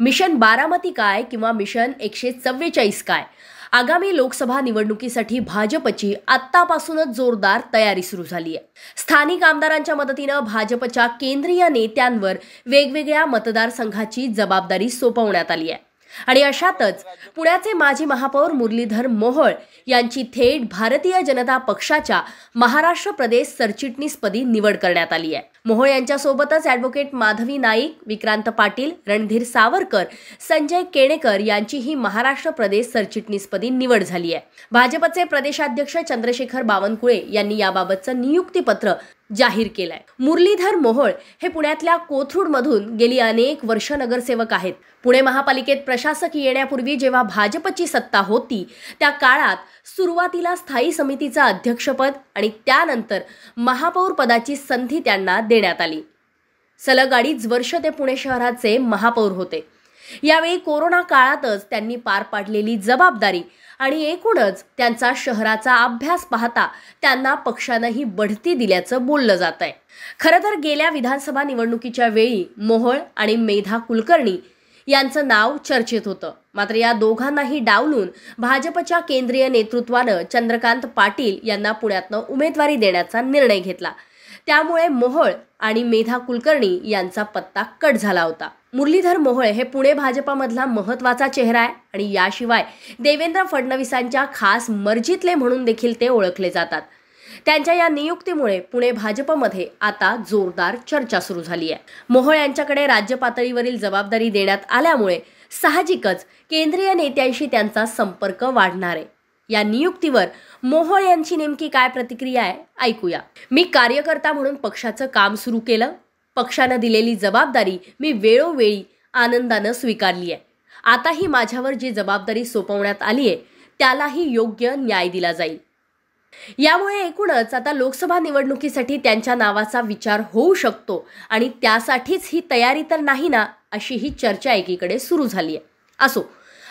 mission Baramati काय किंवा mission एकशे चव्वेचाळीस काय आगामी लोकसभा निवडणुकीसाठी भाजपची आत्तापासूनच जोरदार तयारी सुरू झाली आहे स्थानिक आमदारांच्या मदतीनं भाजपच्या केंद्रीय नेत्यांवर वेगवेगळ्या मतदारसंघाची जबाबदारी सोपवण्यात आली आहे आणि अशातच पुण्याचे माजी महापौर मुरलीधर मोहोळ यांची थेट भारतीय जनता पक्षाच्या महाराष्ट्र प्रदेश सरचिटणीसपदी निवड करण्यात आली आहे मोहोळ यांच्यासोबतच ॲडव्होकेट माधवी नाईक विक्रांत पाटील रणधीर सावरकर संजय केणेकर यांचीही महाराष्ट्र प्रदेश सरचिटणीसपदी निवड झाली आहे भाजपचे प्रदेशाध्यक्ष चंद्रशेखर बावनकुळे यांनी याबाबतचं नियुक्तीपत्र जाहीर केलाय मुरलीधर मोहोळ हे पुण्यातल्या कोथरूडमधून गेली अनेक वर्ष नगरसेवक आहेत पुणे महापालिकेत प्रशासक येण्यापूर्वी जेव्हा भाजपची सत्ता होती त्या काळात सुरुवातीला स्थायी समितीचा अध्यक्षपद आणि त्यानंतर महापौर पदाची संधी त्यांना देण्यात आली सलग अडीच वर्ष ते पुणे शहराचे महापौर होते यावेळी कोरोना काळातच त्यांनी पार पाडलेली जबाबदारी आणि एकूणच त्यांचा शहराचा अभ्यास पाहता त्यांना पक्षानंही बढती दिल्याचं बोललं जात आहे खरं तर गेल्या विधानसभा निवडणुकीच्या वेळी मोहळ आणि मेधा कुलकर्णी यांचं नाव चर्चेत होतं मात्र या दोघांनाही डावलून भाजपच्या केंद्रीय नेतृत्वानं चंद्रकांत पाटील यांना पुण्यातनं उमेदवारी देण्याचा निर्णय घेतला त्यामुळे मोहोळ आणि मेधा कुलकर्णी यांचा पत्ता कट झाला होता मुरलीधर मोहोळ हे पुणे भाजपामधला महत्त्वाचा चेहरा आहे आणि याशिवाय देवेंद्र फडणवीसांच्या खास मर्जीतले म्हणून देखील ते ओळखले जातात त्यांच्या या नियुक्तीमुळे पुणे भाजपमध्ये आता जोरदार चर्चा सुरू झाली आहे मोहोळ यांच्याकडे राज्य पातळीवरील जबाबदारी देण्यात आल्यामुळे साहजिकच केंद्रीय नेत्यांशी त्यांचा संपर्क वाढणार आहे या नियुक्तीवर मोहोळ यांची नेमकी काय प्रतिक्रिया आहे ऐकूया मी कार्यकर्ता म्हणून पक्षाचं काम सुरू केलं पक्षानं दिलेली जबाबदारी मी वेळोवेळी आनंदानं स्वीकारली आहे आता ही माझ्यावर जी जबाबदारी सोपवण्यात आली आहे त्यालाही योग्य न्याय दिला जाईल यामुळे एकूणच आता लोकसभा निवडणुकीसाठी त्यांच्या नावाचा विचार होऊ शकतो आणि त्यासाठीच ही तयारी तर नाही ना अशी ही चर्चा एकीकडे सुरू झाली आहे असो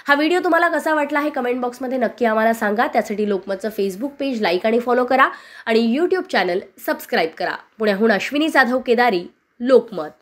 हा व्हिडिओ तुम्हाला कसा वाटला हे कमेंट बॉक्समध्ये नक्की आम्हाला सांगा त्यासाठी लोकमतचं फेसबुक पेज लाईक आणि फॉलो करा आणि यूट्यूब चॅनल सबस्क्राईब करा पुण्याहून अश्विनी जाधव केदारी लोकमत